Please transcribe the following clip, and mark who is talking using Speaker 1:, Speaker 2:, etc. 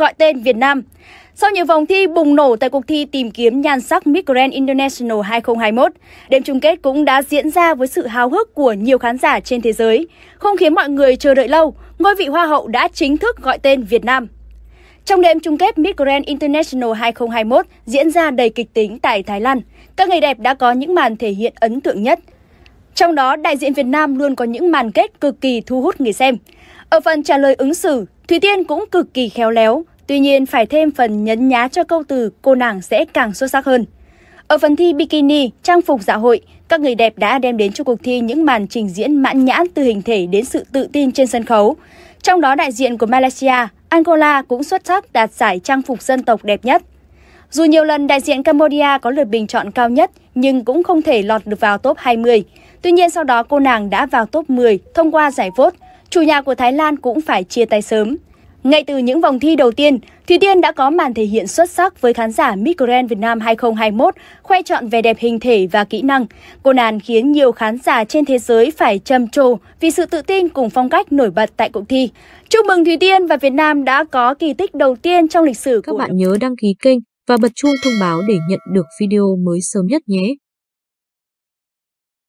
Speaker 1: gọi tên Việt Nam. Sau nhiều vòng thi bùng nổ tại cuộc thi tìm kiếm nhan sắc Miss Grand International 2021, đêm chung kết cũng đã diễn ra với sự háo hức của nhiều khán giả trên thế giới. Không khiến mọi người chờ đợi lâu, ngôi vị Hoa hậu đã chính thức gọi tên Việt Nam. Trong đêm chung kết Miss Grand International 2021 diễn ra đầy kịch tính tại Thái Lan, các người đẹp đã có những màn thể hiện ấn tượng nhất. Trong đó, đại diện Việt Nam luôn có những màn kết cực kỳ thu hút người xem. Ở phần trả lời ứng xử, Thủy Tiên cũng cực kỳ khéo léo, Tuy nhiên, phải thêm phần nhấn nhá cho câu từ cô nàng sẽ càng xuất sắc hơn. Ở phần thi bikini, trang phục dạ hội, các người đẹp đã đem đến cho cuộc thi những màn trình diễn mãn nhãn từ hình thể đến sự tự tin trên sân khấu. Trong đó đại diện của Malaysia, Angola cũng xuất sắc đạt giải trang phục dân tộc đẹp nhất. Dù nhiều lần đại diện Cambodia có lượt bình chọn cao nhất nhưng cũng không thể lọt được vào top 20. Tuy nhiên sau đó cô nàng đã vào top 10 thông qua giải vốt. Chủ nhà của Thái Lan cũng phải chia tay sớm. Ngay từ những vòng thi đầu tiên, Thủy Tiên đã có màn thể hiện xuất sắc với khán giả Miss Grand Việt Nam 2021, khoe trọn vẻ đẹp hình thể và kỹ năng. Cô nàng khiến nhiều khán giả trên thế giới phải trầm trồ vì sự tự tin cùng phong cách nổi bật tại cuộc thi. Chúc mừng Thủy Tiên và Việt Nam đã có kỳ tích đầu tiên trong lịch sử. Các của... bạn nhớ đăng ký kênh và bật chuông thông báo để nhận được video mới sớm nhất nhé.